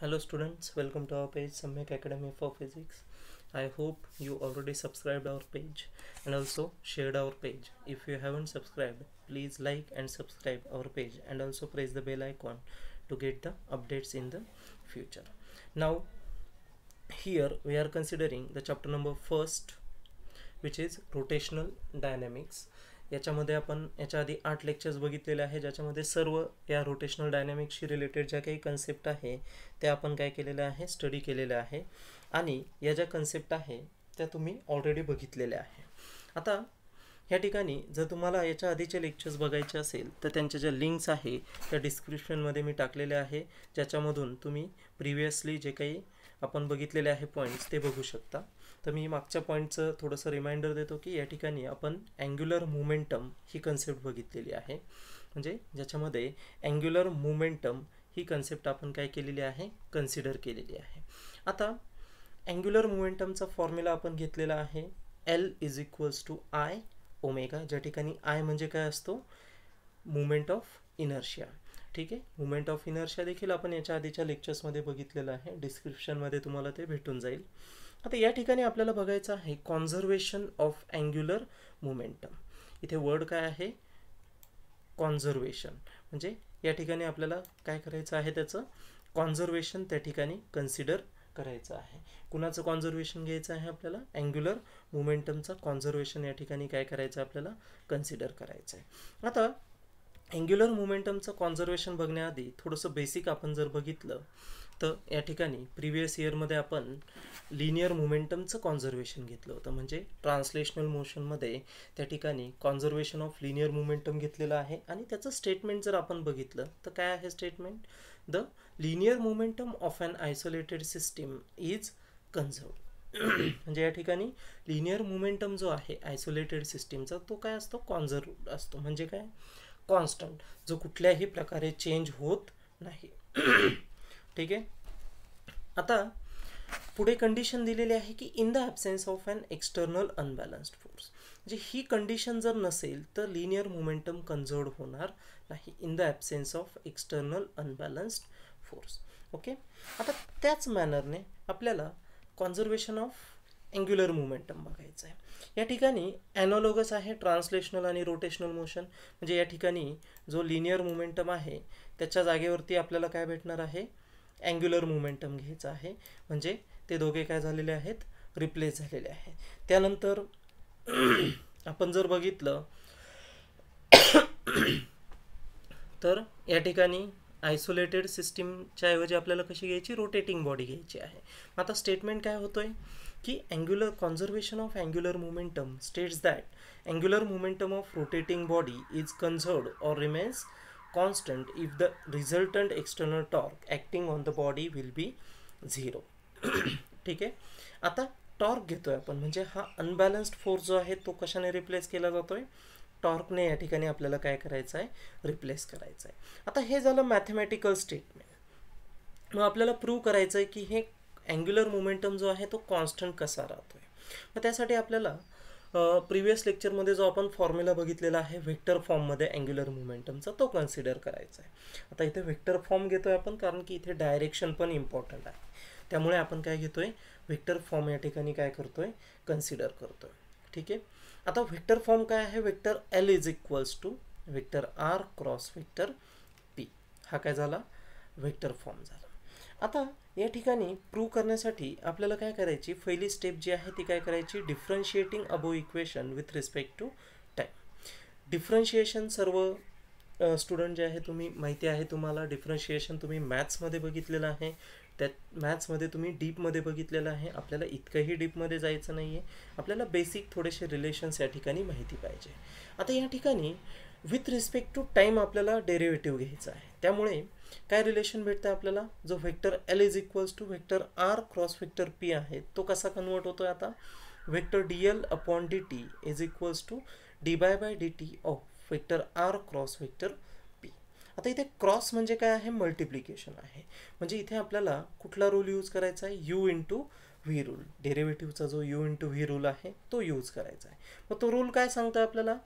hello students welcome to our page Samek academy for physics i hope you already subscribed our page and also shared our page if you haven't subscribed please like and subscribe our page and also press the bell icon to get the updates in the future now here we are considering the chapter number first which is rotational dynamics याच्यामध्ये आपण याच्या आधी आठ lectures बघितलेले आहे ज्याच्यामध्ये सर्व या रोटेशनल डायनॅमिक्सशी रिलेटेड ज्या काही कन्सेप्ट आहे त्या आपण काय केलेल्या आहे स्टडी केलेल्या आहे आणि या ज्या कन्सेप्ट आहे त्या तुम्ही ऑलरेडी बघितलेल्या आहे आता या ठिकाणी जर तुम्हाला याच्या आधीचे लेक्चर्स बघायचे असेल तर त्यांच्या ज्या लिंक्स आहे त्या डिस्क्रिप्शनमध्ये मी टाकलेल्या आहे ज्याच्यामधून तुम्ही प्रिव्हियसली जे काही आपण बघितलेले आहे पॉईंट्स ते बघू शकता तर मी मागच्या पॉईंटचं थोडंसं रिमाइंडर देतो की या ठिकाणी आपण अँग्युलर मोमेंटम ही कन्सेप्ट बघितलेली आहे म्हणजे ज्याच्यामध्ये अँग्युलर मोमेंटम ही कन्सेप्ट आपण काय केलेली आहे कन्सिडर केलेली आहे आता अँग्युलर मोमेंटमचा फॉर्म्युला आपण घेतलेला आहे L is equals to I omega ज्या ठिकाणी आय म्हणजे काय असतो मुवमेंट ऑफ इनर्शिया ठीक आहे मुमेंट ऑफ इनर्शिया देखील आपण याच्या आधीच्या लेक्चर्समध्ये बघितलेलं आहे डिस्क्रिप्शनमध्ये तुम्हाला ते भेटून जाईल आता या ठिकाणी आपल्याला बघायचं आहे कॉन्झर्वेशन ऑफ अँग्युलर मोमेंटम इथे वर्ड काय आहे कॉन्झर्वेशन म्हणजे या ठिकाणी आपल्याला काय करायचं आहे त्याचं कॉन्झर्वेशन त्या ठिकाणी कन्सिडर करायचं आहे कुणाचं कॉन्झर्वेशन घ्यायचं आहे आपल्याला अँग्युलर मोमेंटमचं कॉन्झर्वेशन या ठिकाणी काय करायचं आपल्याला कन्सिडर करायचं आहे आता अँग्युलर मोमेंटमचं कॉन्झर्वेशन बघण्याआधी थोडंसं बेसिक आपण जर बघितलं तर या ठिकाणी प्रिव्हियस इयरमध्ये आपण लिनियर मोमेंटमचं कॉन्झर्वेशन घेतलं होतं म्हणजे ट्रान्सलेशनल मोशनमध्ये त्या ठिकाणी कॉन्झर्वेशन ऑफ लिनियर मोमेंटम घेतलेलं आहे आणि त्याचं स्टेटमेंट जर आपण बघितलं तर काय आहे statement the linear momentum of an isolated system is conserve म्हणजे या ठिकाणी लिनियर मोमेंटम जो आहे आयसोलेटेड सिस्टीमचा तो काय असतो कॉन्झर्व असतो म्हणजे काय कॉन्स्टंट जो कुठल्याही प्रकारे चेंज होत नाही ठीक आहे आता पुढे कंडिशन दिलेली आहे की in the absence of an external unbalanced force म्हणजे ही कंडिशन जर नसेल तर लिनियर मोमेंटम कन्झर्ड होणार नाही in the absence of external unbalanced force okay आता त्याच मॅनरने आपल्याला कॉन्झर्वेशन ऑफ अँग्युलर मुवमेंटम बघायचं आहे या ठिकाणी ॲनॉलॉगस आहे ट्रान्सलेशनल आणि रोटेशनल मोशन म्हणजे या ठिकाणी जो लिनियर मोमेंटम आहे त्याच्या जागेवरती आपल्याला काय भेटणार आहे अँग्युलर मोमेंटम घ्यायचं आहे म्हणजे ते दोघे काय झालेले आहेत रिप्लेस झालेले आहे त्यानंतर आपण जर बघितलं तर या ठिकाणी आयसोलेटेड सिस्टीमच्या ऐवजी आपल्याला कशी घ्यायची रोटेटिंग बॉडी घ्यायची आहे आता स्टेटमेंट काय होतो आहे की angular conservation of angular momentum states that angular momentum of rotating body is conserved or remains constant if the resultant external torque acting on the body will be zero ठीक है आता टॉर्क घतो आपण म्हणजे हा अनबॅलन्स्ड फोर्स जो है तो कशाने रिप्लेस किया जातोय टॉर्कने या ठिकाणी आपल्याला काय करायचं रिप्लेस कराए आता है झालं स्टेटमेंट मग अपने प्रूव करायचं कि एंग्युलर मुमेंटम जो है तो कॉन्स्टंट कसा राहतोय मग त्यासाठी प्रिव्हियस लेक्चरमध्ये जो आपण फॉर्म्युला बघितलेला आहे व्हेक्टर फॉर्ममध्ये अँग्युलर मुमेंटमचा तो कन्सिडर करायचा आहे आता इथे व्हेक्टर फॉर्म घेतो आहे आपण कारण की इथे डायरेक्शन पण इम्पॉर्टंट आहे त्यामुळे आपण काय घेतो आहे व्हेक्टर फॉर्म या ठिकाणी काय करतो आहे कन्सिडर करतो आहे ठीक आहे आता व्हेक्टर फॉर्म काय आहे vector L is equals to vector R cross vector P हा काय झाला व्हेक्टर फॉर्म झाला आता या ठिकाणी प्रूव्ह करण्यासाठी आपल्याला काय करायची पहिली स्टेप जी आहे ती काय करायची differentiating above equation with respect to time differentiation सर्व स्टुडंट जे आहे तुम्ही माहिती आहे तुम्हाला डिफरन्शिएशन तुम्ही मॅथ्समध्ये बघितलेलं आहे त्यात मॅथ्समध्ये तुम्ही डीपमध्ये बघितलेलं आहे आपल्याला इतकंही डीपमध्ये जायचं नाही आहे आपल्याला बेसिक थोडेसे रिलेशन्स या ठिकाणी माहिती पाहिजे आता या ठिकाणी विथ रिस्पेक्ट टू टाईम आपल्याला डेरिव्हेटिव्ह घ्यायचा आहे त्यामुळे काय रिलेशन भेटतं आपल्याला जो vector L is equals to vector R cross vector P आहे तो कसा कन्वर्ट होतो आता vector D L upon D T is equals to D by by D T of vector R cross vector P आता इथे cross म्हणजे काय आहे मल्टिप्लिकेशन आहे म्हणजे इथे आपल्याला कुठला रूल यूज करायचा आहे यू टू व्ही रूल डेरिव्हेटिव्हचा जो U into V rule आहे तो यूज करायचा आहे मग तो रूल काय सांगतो आपल्याला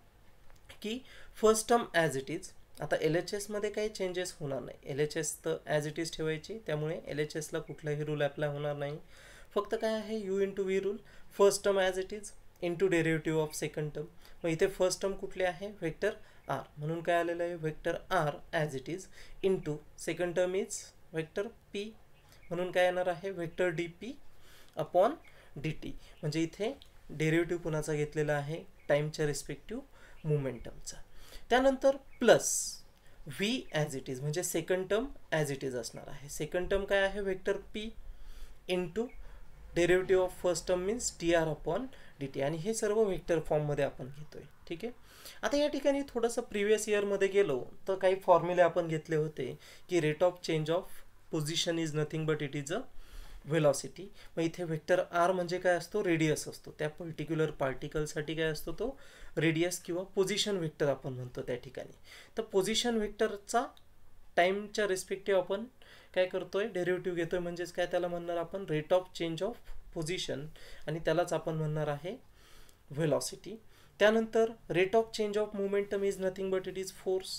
की first term as it is आता एल एच एसमध्ये काही चेंजेस होणार नाही एल एच एस तर ॲज इट इज ठेवायची त्यामुळे एल एच एसला कुठलाही रूल ॲप्लाय होणार नाही फक्त काय आहे U into V rule first term as it is into derivative of second term मग इथे फर्स्ट टर्म कुठले आहे व्हेक्टर आर म्हणून काय आलेलं आहे vector R as it is into second term is vector P म्हणून काय येणार आहे vector D P upon D T म्हणजे इथे डेरिव्हेटिव्ह कुणाचा घेतलेला आहे टाईमच्या रिस्पेक्टिव्ह मोमेंटमचा त्यानंतर plus V as it is म्हणजे second term as it is असणार आहे सेकंड टर्म काय आहे vector P to derivative of first term means T R upon D T आणि हे सर्व व्हेक्टर फॉर्ममध्ये आपण घेतो आहे ठीक आहे आता या ठिकाणी थोडंसं प्रिव्हियस इयरमध्ये गेलो तर काही फॉर्म्युले आपण घेतले होते की rate of change of position is nothing but it is a velocity मग इथे व्हेक्टर आर म्हणजे काय असतो रेडियस असतो त्या पर्टिक्युलर पार्टिकलसाठी काय असतो तो रेडियस किंवा पोझिशन व्हेक्टर आपण म्हणतो त्या ठिकाणी तर पोझिशन व्हेक्टरचा टाईमच्या रिस्पेक्टिव्ह आपण काय करतो करतोय डेरिव्हेटिव्ह आहे म्हणजेच काय त्याला म्हणणार आपण rate of change of position आणि त्यालाच आपण म्हणणार आहे व्हेलॉसिटी त्यानंतर rate of change of momentum is nothing but it is force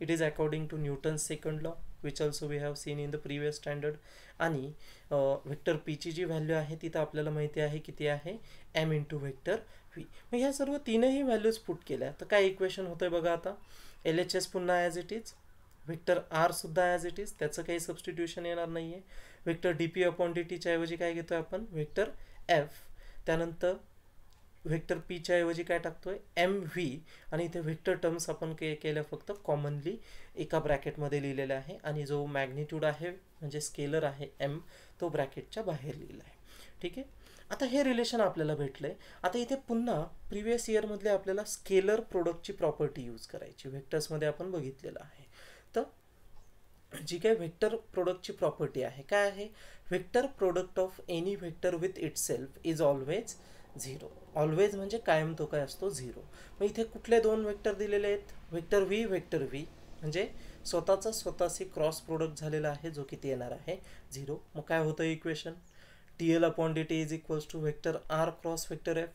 it is according to Newton's second law which also we have seen in the previous standard आणि vector पीची जी value आहे तर आपल्याला माहिती आहे किती आहे एम टू व्हेक्टर व्ही मग ह्या सर्व तीनही व्हॅल्यूज पुट केल्या तर काय इक्वेशन होतं आहे बघा आता एल एच एस पुन्हा ॲज इट इज व्हेक्टर आरसुद्धा ॲज इट इज त्याचं काही सबस्टिट्यूशन येणार नाही आहे vector D P upon D टीच्या ऐवजी काय घेतो आहे आपण व्हेक्टर एफ त्यानंतर व्हेक्टर पीच्या ऐवजी काय टाकतोय एम व्ही आणि इथे व्हेक्टर टर्म्स आपण के केल्या फक्त कॉमनली एका ब्रॅकेटमध्ये लिहिलेलं आहे आणि जो मॅग्निट्यूड आहे म्हणजे स्केलर आहे एम तो ब्रॅकेटच्या बाहेर लिहिला आहे ठीक आहे आता हे रिलेशन आपल्याला भेटलं आहे आता इथे पुन्हा इयर इयरमधले आपल्याला स्केलर प्रोडक्टची प्रॉपर्टी यूज करायची व्हेक्टर्समध्ये आपण बघितलेलं आहे तर जी काय व्हेक्टर प्रोडक्टची प्रॉपर्टी आहे काय आहे vector product of any vector with itself is always zero always म्हणजे कायम तो काय असतो झिरो मग इथे कुठले दोन वेक्टर दिलेले आहेत वेक्टर व्ही वेक्टर व्ही म्हणजे स्वतःचा स्वतःशी क्रॉस प्रोडक्ट झालेला आहे जो किती येणार आहे झिरो मग काय होतं equation T L upon D T is equals to vector R cross vector F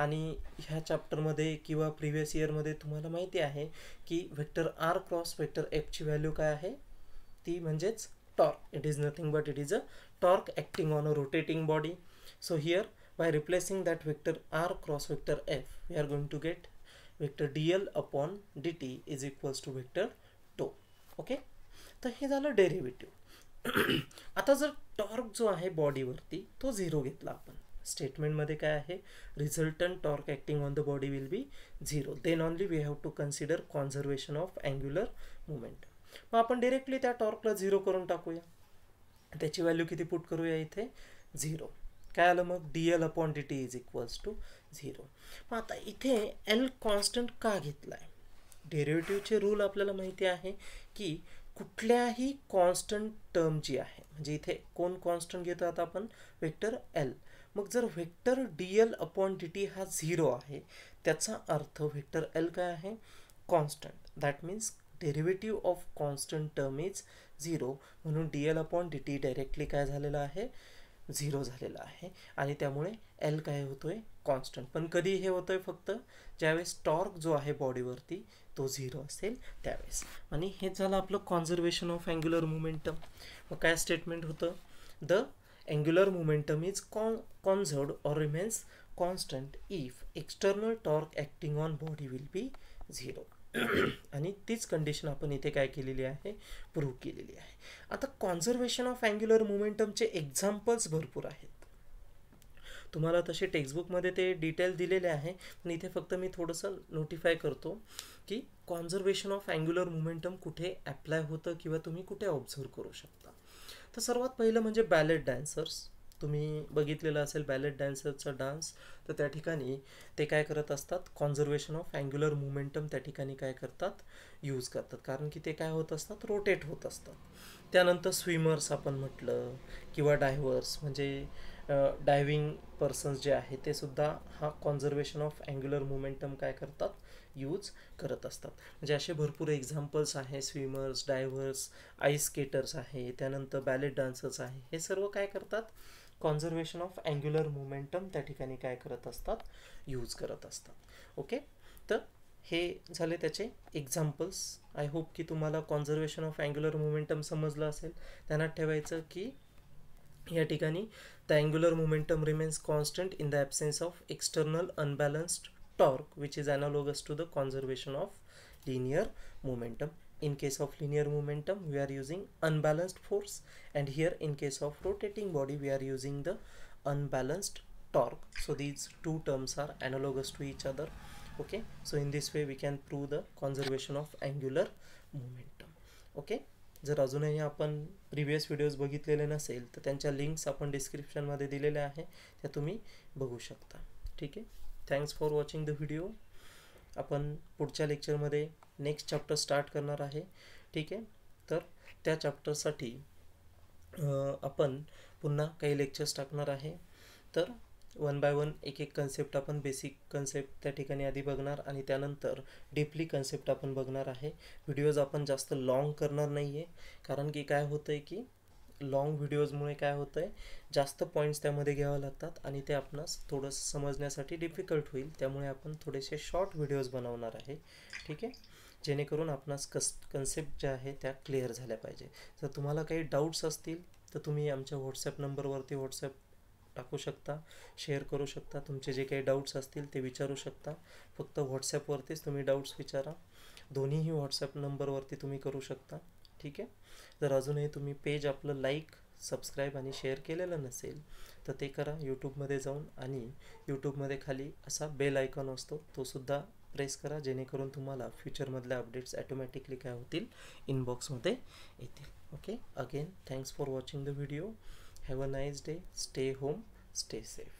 आणि ह्या चॅप्टरमध्ये किंवा प्रिव्हियस इयरमध्ये तुम्हाला माहिती आहे की व्हेक्टर आर क्रॉस व्हेक्टर एफची व्हॅल्यू काय आहे ती म्हणजेच torque it is nothing but it is a torque acting on a rotating body so here by replacing that vector r cross vector f we are going to get vector dl upon dt is equals to vector tau okay तर तो हे झालं derivative आता जर torque जो आहे बॉडीवरती तो zero घेतला आपण स्टेटमेंटमध्ये काय आहे resultant torque acting on the body will be zero then only we have to consider conservation of angular momentum मग आपण डिरेक्टली त्या टॉर्कला झिरो करून टाकूया त्याची व्हॅल्यू किती पुट करूया इथे झिरो काय आलं मग D L upon D T is equals to zero मग आता इथे एल कॉन्स्टंट का घेतला आहे डेरिवेटिवचे रूल आपल्याला माहिती आहे की कुठल्याही कॉन्स्टंट टर्म जी आहे म्हणजे इथे कोण कॉन्स्टंट घेतो आता आपण व्हेक्टर एल मग जर vector D L upon D T हा झिरो आहे त्याचा अर्थ व्हेक्टर एल काय आहे constant that means derivative of constant term is zero म्हणून D L upon D T directly काय झालेलं आहे झिरो झालेला आहे आणि त्यामुळे एल काय होतो आहे कॉन्स्टंट पण कधी हे होतं आहे फक्त ज्यावेळेस टॉर्क जो आहे बॉडीवरती तो झिरो असेल त्यावेळेस आणि हे झालं आपलं कॉन्झर्वेशन ऑफ अँग्युलर मुमेंटम मग काय स्टेटमेंट होतं the angular momentum is con conserved or remains constant if external torque acting on body will be zero आणि तीच कंडिशन आपण इथे काय केलेली आहे प्रूव्ह केलेली आहे आता कॉन्झर्वेशन ऑफ अँग्युलर मोमेंटमचे एक्झाम्पल्स भरपूर आहेत तुम्हाला तसे टेक्स्टबुकमध्ये ते डिटेल दिलेले आहे पण इथे फक्त मी थोडंसं नोटिफाय करतो की कॉन्झर्वेशन ऑफ अँग्युलर मोमेंटम कुठे ॲप्लाय होतं किंवा तुम्ही कुठे ऑब्झर्व करू शकता तर सर्वात पहिलं म्हणजे बॅलेट डान्सर्स तुम्ही बघितलेलं असेल बॅलेट डान्सरचा डान्स तर त्या ठिकाणी ते काय करत असतात कॉन्झर्वेशन ऑफ अँग्युलर मुमेंटम त्या ठिकाणी काय करतात यूज करतात कारण की ते काय होत असतात रोटेट होत असतात त्यानंतर स्विमर्स आपण म्हटलं किंवा डायव्हर्स म्हणजे डायविंग पर्सन्स जे आहे ते सुद्धा हा कॉन्झर्वेशन ऑफ अँग्युलर मुमेंटम काय करतात यूज करत असतात म्हणजे असे भरपूर एक्झाम्पल्स आहे स्विमर्स डायव्हर्स आईस स्केटर्स आहे त्यानंतर बॅलेट डान्सर्स आहे हे सर्व काय करतात कॉन्झर्वेशन ऑफ अँग्युलर मोमेंटम त्या ठिकाणी काय करत असतात यूज करत असतात ओके तर हे झाले त्याचे एक्झाम्पल्स आय होप की तुम्हाला कॉन्झर्वेशन ऑफ अँग्युलर मोमेंटम समजलं असेल त्यांना ठेवायचं की या ठिकाणी the angular momentum remains constant in the absence of external unbalanced torque which is analogous to the conservation of linear momentum in case of linear momentum we are using unbalanced force and here in case of rotating body we are using the unbalanced torque so these two terms are analogous to each other okay so in this way we can prove the conservation of angular momentum okay जर अजूनही आपण previous videos बघितलेले नसेल तर त्यांच्या links आपण डिस्क्रिप्शनमध्ये दिलेल्या आहे त्या तुम्ही बघू शकता ठीक आहे thanks for watching the video आपण पुढच्या लेक्चरमध्ये नेक्स्ट चॅप्टर स्टार्ट करणार आहे ठीक आहे तर त्या चॅप्टरसाठी आपण पुन्हा काही लेक्चर्स टाकणार आहे तर वन बाय वन एक एक कन्सेप्ट आपण बेसिक कन्सेप्ट त्या ठिकाणी आधी बघणार आणि त्यानंतर डीपली कन्सेप्ट आपण बघणार आहे व्हिडिओज आपण जास्त लाँग करणार नाही आहे कारण की काय होतं आहे की लाँग व्हिडिओजमुळे काय होतं आहे जास्त पॉईंट्स त्यामध्ये घ्यावं लागतात आणि ते आपणास थोडंसं समजण्यासाठी डिफिकल्ट होईल त्यामुळे आपण थोडेसे शॉर्ट व्हिडिओज बनवणार आहे ठीक आहे जेणेकरून आपणास कस कन्सेप्ट ज्या आहे त्या क्लिअर झाल्या पाहिजे जर तुम्हाला काही डाऊट्स असतील तर तुम्ही आमच्या व्हॉट्सॲप नंबरवरती व्हॉट्सॲप टाकू शकता शेअर करू शकता तुमचे जे काही डाऊट्स असतील ते विचारू शकता फक्त व्हॉट्सॲपवरतीच तुम्ही डाऊट्स विचारा दोन्हीही व्हॉट्सॲप नंबरवरती तुम्ही करू शकता ठीक आहे जर अजूनही तुम्ही पेज आपलं लाईक सबस्क्राईब आणि शेअर केलेलं नसेल तर ते करा यूट्यूबमध्ये जाऊन आणि यूट्यूबमध्ये खाली असा बेल आयकॉन असतो तोसुद्धा प्रेस करा जेणेकरून तुम्हाला फ्युचरमधल्या अपडेट्स ॲटोमॅटिकली काय होतील इनबॉक्समध्ये येतील okay again thanks for watching the video have a nice day stay home stay safe